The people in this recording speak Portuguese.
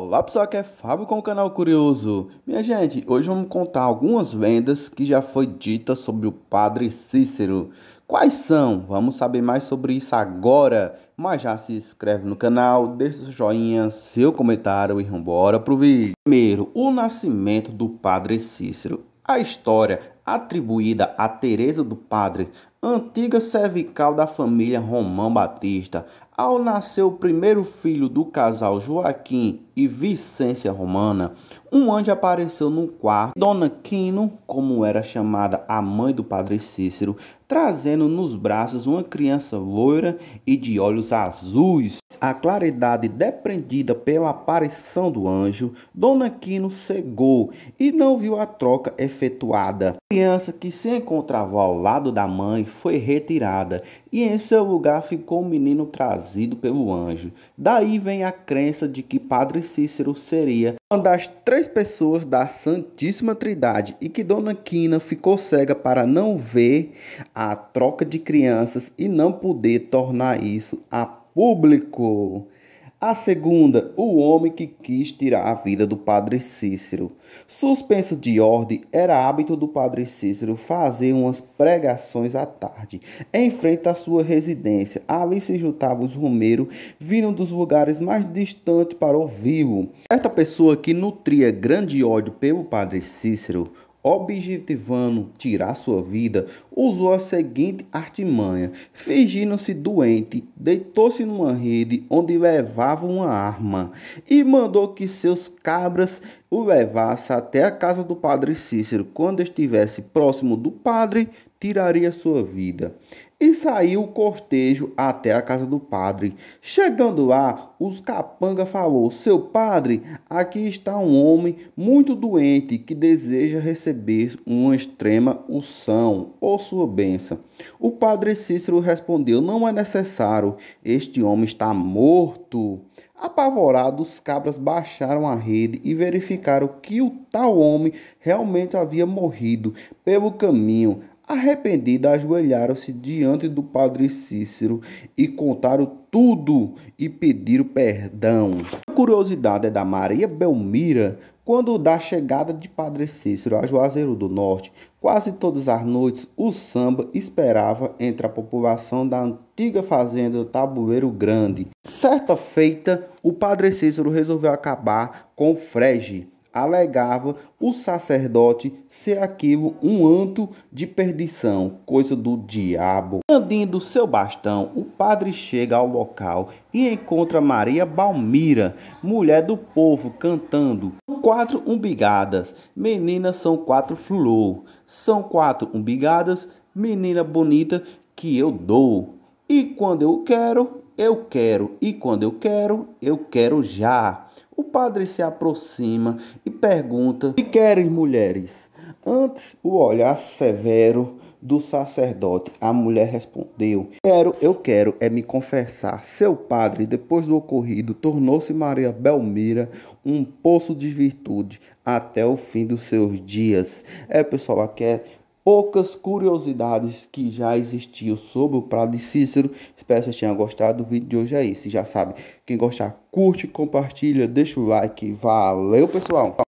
Olá pessoal, aqui é Fábio com o canal Curioso. Minha gente, hoje vamos contar algumas vendas que já foi dita sobre o Padre Cícero. Quais são? Vamos saber mais sobre isso agora. Mas já se inscreve no canal, deixa seu joinha, seu comentário e vambora pro vídeo. Primeiro, o nascimento do Padre Cícero. A história atribuída a Teresa do Padre, antiga cervical da família Romão Batista, ao nascer o primeiro filho do casal Joaquim e Vicência Romana, um anjo apareceu no quarto. Dona Quino, como era chamada a mãe do padre Cícero, trazendo nos braços uma criança loira e de olhos azuis. A claridade depreendida pela aparição do anjo, Dona Quino cegou e não viu a troca efetuada. A criança que se encontrava ao lado da mãe foi retirada e em seu lugar ficou o menino trazido pelo anjo. Daí vem a crença de que Padre Cícero seria uma das três pessoas da Santíssima Trindade e que Dona Quina ficou cega para não ver a troca de crianças e não poder tornar isso a público. A segunda, o homem que quis tirar a vida do padre Cícero. Suspenso de ordem, era hábito do padre Cícero fazer umas pregações à tarde. Em frente à sua residência, ali se juntavam os romeiros, vinham dos lugares mais distantes para ouvi-lo. Certa pessoa que nutria grande ódio pelo padre Cícero objetivando tirar sua vida, usou a seguinte artimanha: fingindo-se doente, deitou-se numa rede onde levava uma arma e mandou que seus cabras o levassem até a casa do padre Cícero. Quando estivesse próximo do padre, tiraria sua vida. E saiu o cortejo até a casa do padre. Chegando lá, os capanga falou: Seu padre, aqui está um homem muito doente que deseja receber uma extrema unção ou sua benção. O padre Cícero respondeu: Não é necessário, este homem está morto. Apavorados, os cabras baixaram a rede e verificaram que o tal homem realmente havia morrido pelo caminho Arrependida, ajoelharam-se diante do padre Cícero e contaram tudo e pediram perdão. A curiosidade é da Maria Belmira quando da chegada de Padre Cícero a Juazeiro do Norte, quase todas as noites o samba esperava entre a população da antiga fazenda Tabuleiro Grande. Certa feita, o Padre Cícero resolveu acabar com o frege, alegava o sacerdote ser aquilo um anto de perdição, coisa do diabo. Andindo seu bastão, o padre chega ao local e encontra Maria Balmira, mulher do povo, cantando: Quatro umbigadas, meninas são quatro flor, são quatro umbigadas, menina bonita que eu dou. E quando eu quero, eu quero, e quando eu quero, eu quero já. O padre se aproxima e pergunta: Que querem, mulheres? Antes o olhar severo do sacerdote. A mulher respondeu: Quero, eu quero é me confessar. Seu padre, depois do ocorrido, tornou-se Maria Belmira um poço de virtude até o fim dos seus dias. É, pessoal, aqui é poucas curiosidades que já existiam sobre o Prado de Cícero. Espero que vocês tenham gostado. do vídeo de hoje é Se Já sabe, quem gostar, curte, compartilha, deixa o like. Valeu, pessoal!